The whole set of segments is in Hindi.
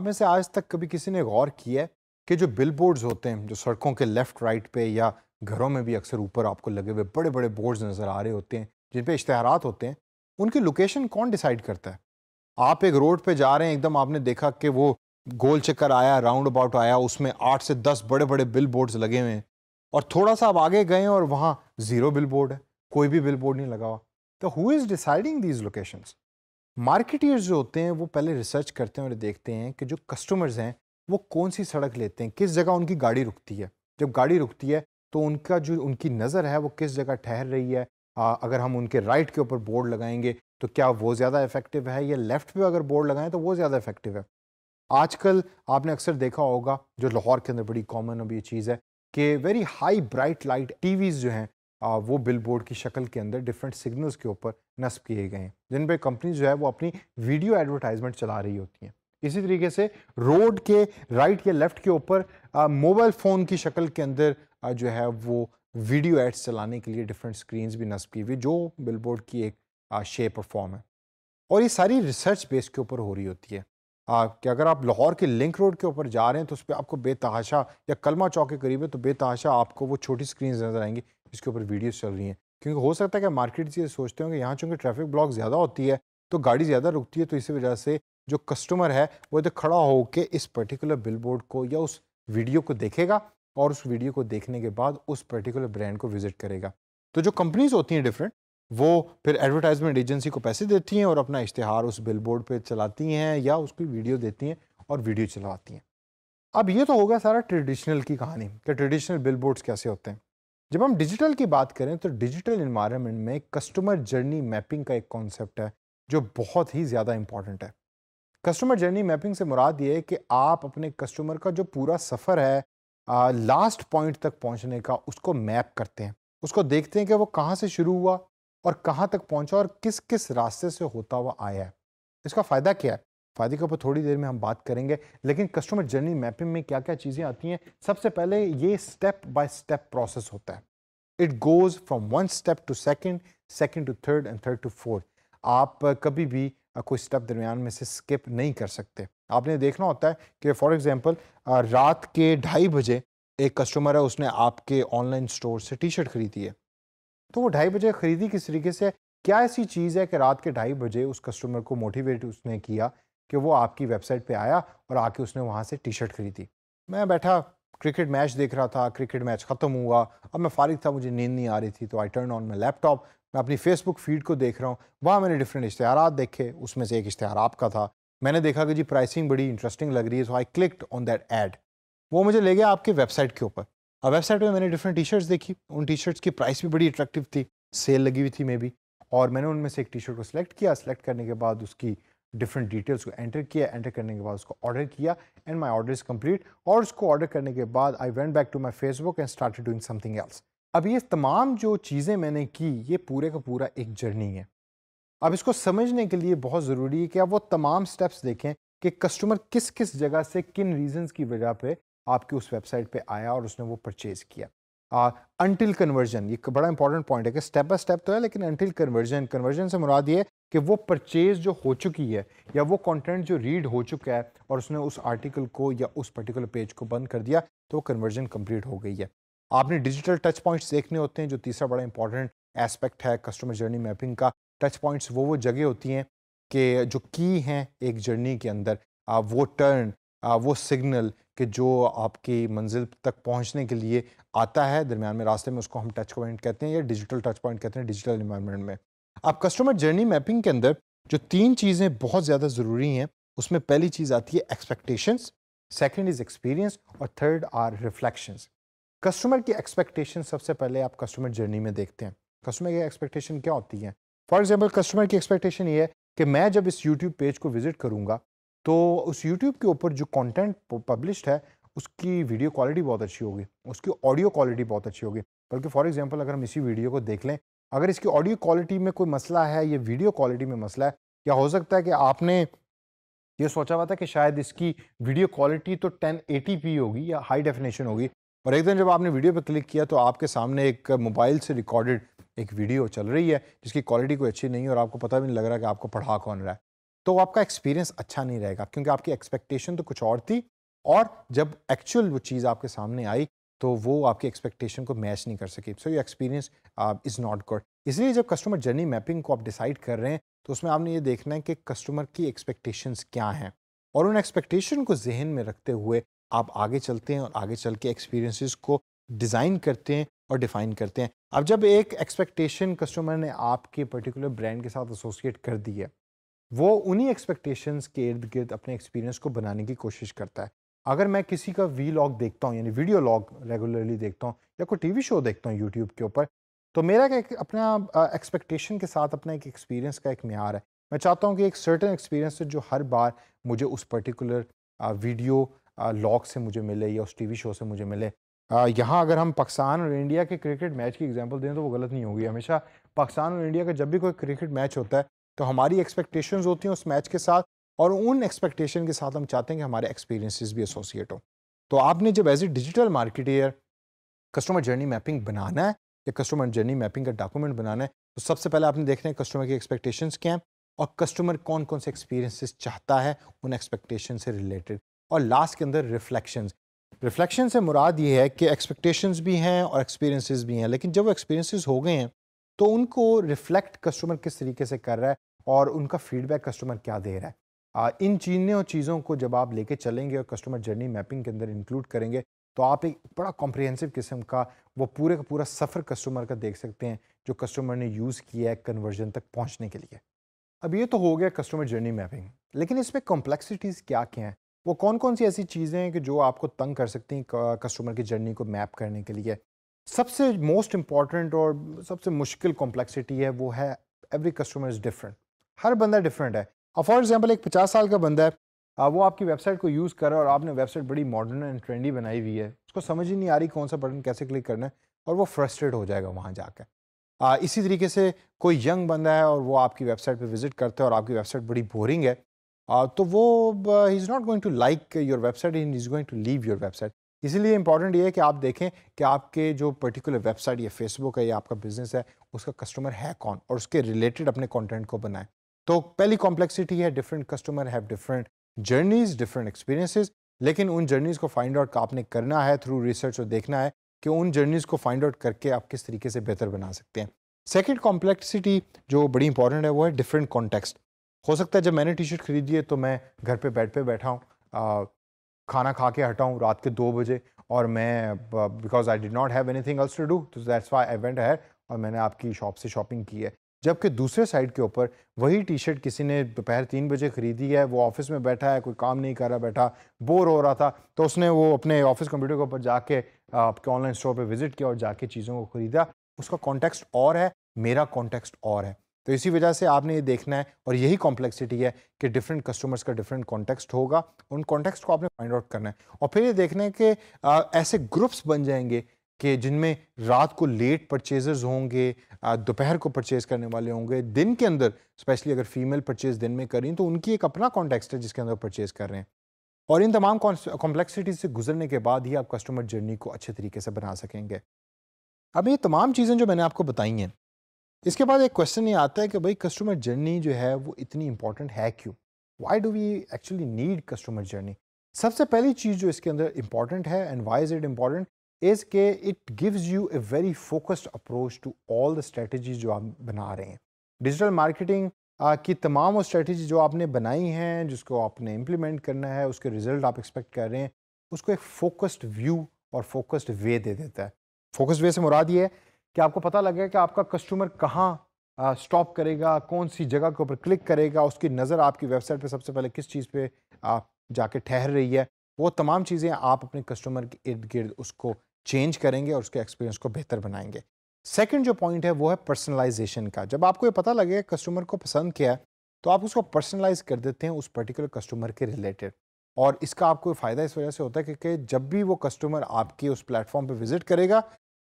आप में से आज तक कभी किसी ने गौर किया है कि जो बिल बोर्ड्स होते हैं जो सड़कों के लेफ्ट राइट पे या घरों में भी अक्सर ऊपर आपको लगे हुए बड़े बड़े बोर्ड्स नज़र आ रहे होते हैं जिन पे इश्तहारात होते हैं उनकी लोकेशन कौन डिसाइड करता है आप एक रोड पे जा रहे हैं एकदम आपने देखा कि वो गोल चक्कर आया राउंड अबाउट आया उसमें आठ से दस बड़े बड़े बिल बोर्ड्स लगे हुए हैं और थोड़ा सा आप आगे गए और वहाँ ज़ीरो बिल बोर्ड है कोई भी बिल बोर्ड नहीं लगा हुआ तो who is deciding these locations marketers जो होते हैं वो पहले रिसर्च करते हैं और देखते हैं कि जो कस्टमर्स हैं वो कौन सी सड़क लेते हैं किस जगह उनकी गाड़ी रुकती है जब गाड़ी रुकती है तो उनका जो उनकी नज़र है वो किस जगह ठहर रही है आ, अगर हम उनके राइट के ऊपर बोर्ड लगाएंगे तो क्या वो ज़्यादा इफेक्टिव है या लेफ़्ट पे अगर बोर्ड लगाएं तो वो ज़्यादा इफेक्टिव है आजकल आपने अक्सर देखा होगा जो लाहौर के अंदर बड़ी कॉमन अभी चीज़ है कि very high bright light TVs जो हैं वो बिल बोर्ड की शक्ल के अंदर डिफरेंट सिग्नल्स के ऊपर नस्ब किए गए हैं जिन पर कंपनी जो है वो अपनी वीडियो एडवर्टाइजमेंट चला रही होती हैं इसी तरीके से रोड के राइट या लेफ़्ट के ऊपर मोबाइल फ़ोन की शक्ल के अंदर आ, जो है वो वीडियो एड्स चलाने के लिए डिफरेंट स्क्रीन्स भी नस्ब की हुई जो बोर्ड की एक आ, शेप और फॉर्म है और ये सारी रिसर्च बेस के ऊपर हो रही होती है आ, कि अगर आप लाहौर के लिंक रोड के ऊपर जा रहे हैं तो उस पर आपको बेतहाशा या कलमा चौक के करीब है तो बेतहाशा आपको वो छोटी स्क्रीन नज़र आएंगी जिसके ऊपर वीडियोस चल रही हैं क्योंकि हो सकता है कि मार्केट ये सोचते होंगे यहाँ चूँकि ट्रैफिक ब्लॉक ज़्यादा होती है तो गाड़ी ज़्यादा रुकती है तो इसी वजह से जो कस्टमर है वो तो खड़ा होकर इस पर्टिकुलर बिल को या उस वीडियो को देखेगा और उस वीडियो को देखने के बाद उस पर्टिकुलर ब्रांड को विजिट करेगा तो जो कंपनीज होती हैं डिफरेंट वो फिर एडवर्टाइजमेंट एजेंसी को पैसे देती हैं और अपना इश्तहार उस बिलबोर्ड पे चलाती हैं या उसकी वीडियो देती हैं और वीडियो चलाती हैं अब ये तो होगा सारा ट्रेडिशनल की कहानी कि ट्रेडिशनल बिलबोर्ड्स कैसे होते हैं जब हम डिजिटल की बात करें तो डिजिटल इन्वायरमेंट में कस्टमर जर्नी मैपिंग का एक कॉन्सेप्ट है जो बहुत ही ज़्यादा इम्पॉर्टेंट है कस्टमर जर्नी मैपिंग से मुराद ये है कि आप अपने कस्टमर का जो पूरा सफ़र है आ, लास्ट पॉइंट तक पहुंचने का उसको मैप करते हैं उसको देखते हैं कि वो कहाँ से शुरू हुआ और कहाँ तक पहुँचा और किस किस रास्ते से होता हुआ आया है इसका फ़ायदा क्या है फ़ायदे के ऊपर थोड़ी देर में हम बात करेंगे लेकिन कस्टमर जर्नी मैपिंग में क्या क्या चीज़ें आती हैं सबसे पहले ये स्टेप बाय स्टेप प्रोसेस होता है it goes from one step to second second to third and third to fourth आप कभी भी कोई स्टेप दरमियान में से स्किप नहीं कर सकते आपने देखना होता है कि फॉर एग्ज़ाम्पल रात के ढाई बजे एक कस्टमर है उसने आपके ऑनलाइन स्टोर से टी शर्ट खरीदी है तो वो ढाई बजे ख़रीदी किस तरीके से क्या ऐसी चीज़ है कि रात के ढाई बजे उस कस्टमर को मोटिवेट उसने किया कि वो आपकी वेबसाइट पे आया और आके उसने वहाँ से टी शर्ट खरीदी मैं बैठा क्रिकेट मैच देख रहा था क्रिकेट मैच ख़त्म हुआ अब मैं फारिग था मुझे नींद नहीं आ रही थी तो I turn on my laptop मैं अपनी फेसबुक फीड को देख रहा हूँ वहाँ मैंने डिफरेंट इश्तहार देखे उसमें से एक इश्तहार आपका था मैंने देखा कि जी प्राइसिंग बड़ी इंटरेस्टिंग लग रही है so I clicked on that ad वो मुझे ले गया आपके वेबसाइट के ऊपर अब वेबसाइट में मैंने डिफरेंट टी शर्ट्स देखी उन टी शर्ट्स की प्राइस भी बड़ी अट्रैक्टिव थी सेल लगी हुई थी मे बी और मैंने उनमें से एक टी शर्ट को सिलेक्ट किया सिलेक्ट करने के बाद उसकी डिफरेंट डिटेल्स को एंटर किया एंटर करने के बाद उसको ऑर्डर किया and my order is complete और उसको ऑर्डर करने के बाद I went back to my Facebook and start doing something else अब ये तमाम जो चीज़ें मैंने की ये पूरे का पूरा एक जर्नी है अब इसको समझने के लिए बहुत ज़रूरी है कि आप वो तमाम स्टेप्स देखें कि कस्टमर किस किस जगह से किन रीजंस की वजह पे आपकी उस वेबसाइट पे आया और उसने वो परचेज़ किया अनटिल कन्वर्जन ये बड़ा इंपॉर्टेंट पॉइंट है कि स्टेप बाय स्टेप तो है लेकिन अनटिल कन्वर्जन कन्वर्जन से मुराद ये कि वो परचेज जो हो चुकी है या वो कंटेंट जो रीड हो चुका है और उसने उस आर्टिकल को या उस पर्टिकुलर पेज को बंद कर दिया तो वो कन्वर्जन कंप्लीट हो गई है आपने डिजिटल टच पॉइंट्स देखने होते हैं जो तीसरा बड़ा इंपॉर्टेंट एस्पेक्ट है कस्टमर जर्नी मैपिंग का टच पॉइंट्स वो वो जगह होती हैं कि जो की हैं एक जर्नी के अंदर वो टर्न वो सिग्नल कि जो आपकी मंजिल तक पहुंचने के लिए आता है दरमियान में रास्ते में उसको हम टच पॉइंट कहते हैं या डिजिटल टच पॉइंट कहते हैं डिजिटल इन्वायरमेंट में आप कस्टमर जर्नी मैपिंग के अंदर जो तीन चीज़ें बहुत ज़्यादा ज़रूरी हैं उसमें पहली चीज़ आती है एक्सपेक्टेशंस सेकंड इज़ एक्सपीरियंस और थर्ड आर रिफ्लेक्शंस कस्टमर की एक्सपेक्टेशन सबसे पहले आप कस्टमर जर्नी में देखते हैं कस्टमर की एक्सपेक्टेशन क्या होती है फॉर एग्जाम्पल कस्टमर की एक्सपेक्टेशन ये है कि मैं जब इस यूट्यूब पेज को विज़िट करूँगा तो उस यूट्यूब के ऊपर जो कॉन्टेंट पब्लिश है उसकी वीडियो क्वालिटी बहुत अच्छी होगी उसकी ऑडियो क्वालिटी बहुत अच्छी होगी बल्कि फॉर एग्ज़ाम्पल अगर हम इसी वीडियो को देख लें अगर इसकी ऑडियो क्वालिटी में कोई मसला है या वीडियो क्वालिटी में मसला है या हो सकता है कि आपने ये सोचा हुआ था कि शायद इसकी वीडियो क्वालिटी तो 1080p होगी या हाई डेफिनेशन होगी और एक दिन जब आपने वीडियो पर क्लिक किया तो आपके सामने एक मोबाइल से रिकॉर्डेड एक वीडियो चल रही है जिसकी क्वालिटी कोई अच्छी नहीं है और आपको पता भी नहीं लग रहा कि आपको पढ़ा कौन रहा है तो आपका एक्सपीरियंस अच्छा नहीं रहेगा क्योंकि आपकी एक्सपेक्टेशन तो कुछ और थी और जब एक्चुअल वो चीज़ आपके सामने आई तो वो आपकी एक्सपेक्टेशन को मैच नहीं कर सके so your experience is not good इसलिए जब कस्टमर जर्नी मैपिंग को आप डिसाइड कर रहे हैं तो उसमें आपने ये देखना है कि कस्टमर की एक्सपेक्टेशंस क्या हैं और उन एक्सपेक्टेशन को जहन में रखते हुए आप आगे चलते हैं और आगे चल के एक्सपीरियंसिस को डिज़ाइन करते हैं और डिफ़ाइन करते हैं अब जब एक एक्सपेक्टेशन कस्टमर ने आपके पर्टिकुलर ब्रांड के साथ एसोसिएट कर दी है वो उन्हीं एक्सपेक्टेशंस के इर्द गिर्द अपने एक्सपीरियंस को बनाने की कोशिश करता है अगर मैं किसी का वी लॉग देखता हूँ यानी वीडियो लॉग रेगुलरली देखता हूँ या कोई टीवी शो देखता हूँ यूट्यूब के ऊपर तो मेरा एक अपना एक्सपेक्टेशन के साथ अपना एक एक्सपीरियंस का एक मैार है मैं चाहता हूँ कि एक सर्टन एक्सपीरियंस जो हर बार मुझे उस पर्टिकुलर वीडियो लॉग से मुझे मिले या उस टीवी शो से मुझे मिले यहाँ अगर हम पाकिस्तान और इंडिया के क्रिकेट मैच की एग्जांपल दें तो वो गलत नहीं होगी हमेशा पाकिस्तान और इंडिया का जब भी कोई क्रिकेट मैच होता है तो हमारी एक्सपेक्टेशंस होती हैं उस मैच के साथ और उन एक्सपेक्टेशन के साथ हम चाहते हैं कि हमारे एक्सपीरियंसेस भी एसोसिएट हो तो आपने जब as a digital marketer customer journey mapping बनाना है या कस्टमर जर्नी मैपिंग का डॉक्यूमेंट बनाना है तो सबसे पहले आपने देखना है कस्टमर की एक्सपेक्टेशंस क्या हैं और कस्टमर कौन कौन से एक्सपीरियंसेस चाहता है उन एक्सपेक्टेशन से रिलेटेड और लास्ट के अंदर रिफ्लेक्शन रिफ्लेक्शन से मुराद ये है कि एक्सपेक्टेशंस भी हैं और एक्सपीरियंसेस भी हैं लेकिन जब वो एक्सपीरियंसेस हो गए हैं तो उनको रिफ्लेक्ट कस्टमर किस तरीके से कर रहा है और उनका फीडबैक कस्टमर क्या दे रहा है इन चीनों चीज़ों को जब आप लेके चलेंगे और कस्टमर जर्नी मैपिंग के अंदर इंक्लूड करेंगे तो आप एक बड़ा कॉम्प्रिहेंसिव किस्म का वो पूरे का पूरा सफ़र कस्टमर का देख सकते हैं जो कस्टमर ने यूज़ किया है कन्वर्जन तक पहुँचने के लिए अब ये तो हो गया कस्टमर जर्नी मैपिंग लेकिन इसमें कॉम्प्लेक्सिटीज़ क्या क्या हैं वो कौन कौन सी ऐसी चीज़ें हैं कि जो आपको तंग कर सकती हैं कस्टमर की जर्नी को मैप करने के लिए सबसे मोस्ट इम्पॉर्टेंट और सबसे मुश्किल कॉम्प्लेक्सिटी है वो है एवरी कस्टमर इज़ डिफरेंट हर बंदा डिफरेंट है अब फॉर एग्जाम्पल एक पचास साल का बंदा है वो आपकी वेबसाइट को यूज़ कर रहा है और आपने वेबसाइट बड़ी मॉडर्न एंड ट्रेंडी बनाई हुई है उसको समझ ही नहीं आ रही कौन सा बटन कैसे क्लिक करना है और वो फ्रस्ट्रेट हो जाएगा वहाँ जाकर इसी तरीके से कोई यंग बंदा है और वो आपकी वेबसाइट पे विज़िट करता है और आपकी वेबसाइट बड़ी बोरिंग है आ, तो वो he is not going to like your website in is going to leave your website इसीलिए इंपॉर्टेंट ये है कि आप देखें कि आपके जो पर्टिकुलर वेबसाइट या फेसबुक है या आपका बिज़नेस है उसका कस्टमर है कौन और उसके रिलेटेड अपने कॉन्टेंट को बनाएं तो पहली कॉम्प्लेक्सिटी है different customer have different journeys different experiences लेकिन उन जर्नीज़ को फाइंड आउट आपने करना है थ्रू रिसर्च और देखना है कि उन जर्नीज़ को फाइंड आउट करके आप किस तरीके से बेहतर बना सकते हैं सेकेंड कॉम्प्लेक्सिटी जो बड़ी इंपॉर्टेंट है वो है डिफरेंट कॉन्टेक्स्ट हो सकता है जब मैंने टी शर्ट खरीदी है तो मैं घर पे बेड पे बैठा हूँ खाना खा के हटाऊँ रात के दो बजे और मैं because I did not have anything else to do तो दैट्स वाई आई वेंट है और मैंने आपकी शॉप से शॉपिंग की है जबकि दूसरे साइड के ऊपर वही टी शर्ट किसी ने दोपहर तीन बजे ख़रीदी है वो ऑफिस में बैठा है कोई काम नहीं कर रहा बैठा बोर हो रहा था तो उसने वो अपने ऑफिस कंप्यूटर के ऊपर जाके आपके ऑनलाइन स्टोर पे विजिट किया और जाके चीज़ों को ख़रीदा उसका कॉन्टेक्स्ट और है मेरा कॉन्टेक्स्ट और है तो इसी वजह से आपने ये देखना है और यही कॉम्प्लेक्सिटी है कि डिफरेंट कस्टमर्स का डिफरेंट कॉन्टेक्स्ट होगा उन कॉन्टेक्स्ट को आपने फाइंड आउट करना है और फिर ये देखना है कि ऐसे ग्रुप्स बन जाएंगे कि जिनमें रात को लेट परचेजर्स होंगे दोपहर को परचेज करने वाले होंगे दिन के अंदर स्पेशली अगर फीमेल परचेज दिन में कर रही तो उनकी एक अपना कॉन्टेक्सट है जिसके अंदर परचेज कर रहे हैं और इन तमाम कॉम्प्लेक्सिटी से गुजरने के बाद ही आप कस्टमर जर्नी को अच्छे तरीके से बना सकेंगे अब ये तमाम चीज़ें जो मैंने आपको बताई हैं इसके बाद एक क्वेश्चन ये आता है कि भाई कस्टमर जर्नी जो है वो इतनी इंपॉर्टेंट है क्यों why do we actually need customer journey सबसे पहली चीज़ जो इसके अंदर इंपॉर्टेंट है and why is it important is के it gives you a very focused approach to all the strategies जो आप बना रहे हैं डिजिटल मार्केटिंग की तमाम वो स्ट्रेटजी जो आपने बनाई हैं जिसको आपने इम्प्लीमेंट करना है उसके रिजल्ट आप एक्सपेक्ट कर रहे हैं उसको एक फोकस्ड व्यू और फोकस्ड वे दे देता है फोकस्ड वे से मुराद ये है कि आपको पता लगे कि आपका कस्टमर कहाँ स्टॉप करेगा कौन सी जगह के ऊपर क्लिक करेगा उसकी नज़र आपकी वेबसाइट पे सबसे पहले किस चीज़ पे आप जाके ठहर रही है वो तमाम चीज़ें आप अपने कस्टमर के इर्द गिर्द उसको चेंज करेंगे और उसके एक्सपीरियंस को बेहतर बनाएंगे सेकंड जो पॉइंट है वो है पर्सनलाइजेशन का जब आपको ये पता लगेगा कस्टमर को पसंद क्या है तो आप उसको पर्सनलाइज कर देते हैं उस पर्टिकुलर कस्टमर के रिलेटेड और इसका आपको फ़ायदा इस वजह से होता है क्योंकि जब भी वो कस्टमर आपके उस प्लेटफॉर्म पर विजिट करेगा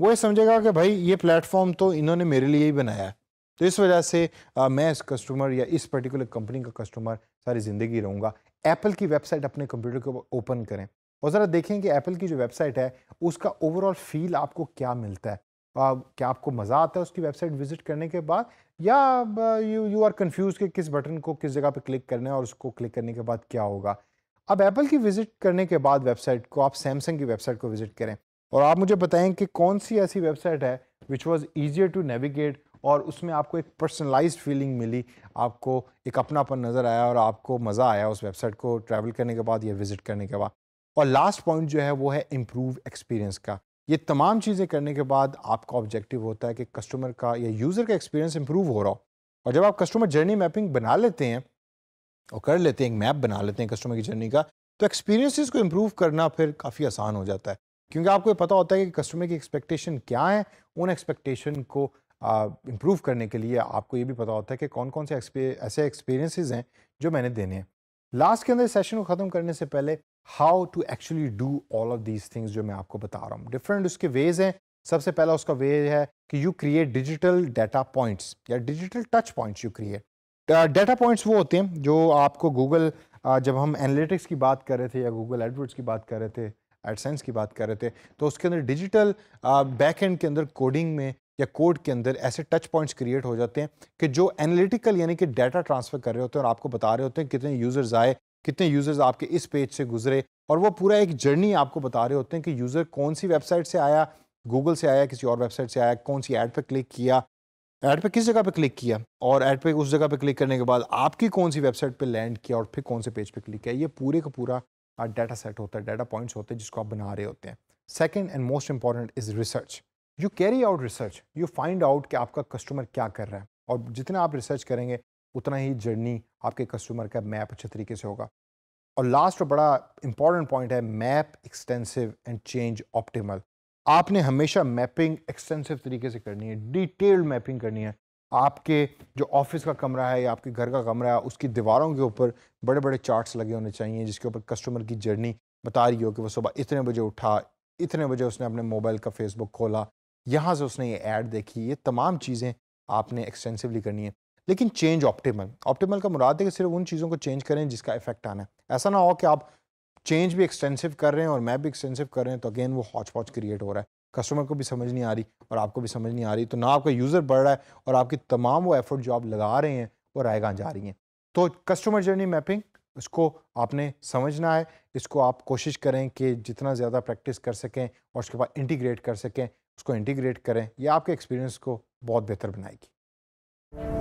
वो ये समझेगा कि भाई ये प्लेटफॉर्म तो इन्होंने मेरे लिए ही बनाया है तो इस वजह से आ, मैं इस कस्टमर या इस पर्टिकुलर कंपनी का कस्टमर सारी ज़िंदगी रहूँगा एप्पल की वेबसाइट अपने कंप्यूटर को ओपन करें और ज़रा देखें कि एप्पल की जो वेबसाइट है उसका ओवरऑल फील आपको क्या मिलता है आ, क्या आपको मज़ा आता है उसकी वेबसाइट विज़िट करने के बाद या यू यू आर कन्फ्यूज़ कि किस बटन को किस जगह पे क्लिक करना है और उसको क्लिक करने के बाद क्या होगा अब एप्पल की विज़िट करने के बाद वेबसाइट को आप सैमसंग की वेबसाइट को विज़िट करें और आप मुझे बताएं कि कौन सी ऐसी वेबसाइट है which was easier to navigate और उसमें आपको एक पर्सनलाइज फीलिंग मिली आपको एक अपनापन नज़र आया और आपको मज़ा आया उस वेबसाइट को ट्रैवल करने के बाद या विज़िट करने के बाद और लास्ट पॉइंट जो है वो है इम्प्रूव एक्सपीरियंस का ये तमाम चीज़ें करने के बाद आपका ऑब्जेक्टिव होता है कि कस्टमर का या यूज़र का एक्सपीरियंस इम्प्रूव हो रहा हो और जब आप कस्टमर जर्नी मैपिंग बना लेते हैं और कर लेते हैं एक मैप बना लेते हैं कस्टमर की जर्नी का तो एक्सपीरियंसिस को इम्प्रूव करना फिर काफ़ी आसान हो जाता है क्योंकि आपको ये पता होता है कि कस्टमर की एक्सपेक्टेशन क्या है उन एक्सपेक्टेशन को इम्प्रूव करने के लिए आपको ये भी पता होता है कि कौन कौन से ऐसे एक्सपीरियंसिस हैं जो मैंने देने हैं लास्ट के अंदर सेशन को ख़त्म करने से पहले how to actually do all of these things जो मैं आपको बता रहा हूँ डिफरेंट उसके वेज हैं सबसे पहला उसका वे है कि you create digital data points या digital touch points you create data points वो होते हैं जो आपको गूगल जब हम एनालिटिक्स की बात कर रहे थे या गूगल एडवर्ड्स की बात कर रहे थे एडसेंस की बात कर रहे थे तो उसके अंदर डिजिटल बैक एंड के अंदर कोडिंग में या कोड के अंदर ऐसे टच पॉइंट्स क्रिएट हो जाते हैं कि जो एनालिटिकल यानी कि डाटा ट्रांसफ़र कर रहे होते हैं और आपको बता रहे होते हैं कितने यूज़र्स आए कितने यूज़र्स आपके इस पेज से गुजरे और वो पूरा एक जर्नी आपको बता रहे होते हैं कि यूज़र कौन सी वेबसाइट से आया गूगल से आया किसी और वेबसाइट से आया कौन सी ऐड पर क्लिक किया ऐड पर किस जगह पे क्लिक किया और ऐड पर उस जगह पर क्लिक करने के बाद आपकी कौन सी वेबसाइट पर लैंड किया और फिर कौन से पेज पर क्लिक किया ये पूरे का पूरा डाटा सेट होता है डाटा पॉइंट्स होते हैं जिसको आप बना रहे होते हैं second and most important is research you carry out research you find out कि आपका कस्टमर क्या कर रहा है और जितना आप रिसर्च करेंगे उतना ही जर्नी आपके कस्टमर का मैप अच्छे तरीके से होगा और लास्ट और बड़ा इंपॉर्टेंट पॉइंट है map extensive and change optimal आपने हमेशा मैपिंग एक्सटेंसिव तरीके से करनी है डिटेल्ड मैपिंग करनी है आपके जो ऑफिस का कमरा है या आपके घर का कमरा है उसकी दीवारों के ऊपर बड़े बड़े चार्ट्स लगे होने चाहिए जिसके ऊपर कस्टमर की जर्नी बता रही हो कि वो सुबह इतने बजे उठा इतने बजे उसने अपने मोबाइल का फेसबुक खोला यहाँ से उसने ये ऐड देखी ये तमाम चीज़ें आपने एक्सटेंसिवली करनी है लेकिन चेंज ऑप्टिमल ऑप्टिमल का मुराद है कि सिर्फ उन चीज़ों को चेंज करें जिसका इफेक्ट आना है ऐसा ना हो कि आप चेंज भी एक्सटेंसिव कर रहे हैं और मैप भी एक्सटेंसिव कर रहे हैं तो अगेन वो हॉच पॉच क्रिएट हो रहा है कस्टमर को भी समझ नहीं आ रही और आपको भी समझ नहीं आ रही तो ना आपका यूज़र बढ़ रहा है और आपकी तमाम वो एफर्ट जो आप लगा रहे हैं वो रायगा जा रही हैं तो कस्टमर जर्नी मैपिंग इसको आपने समझना है इसको आप कोशिश करें कि जितना ज़्यादा प्रैक्टिस कर सकें और उसके बाद इंटीग्रेट कर सकें उसको इंटीग्रेट करें ये आपके एक्सपीरियंस को बहुत बेहतर बनाएगी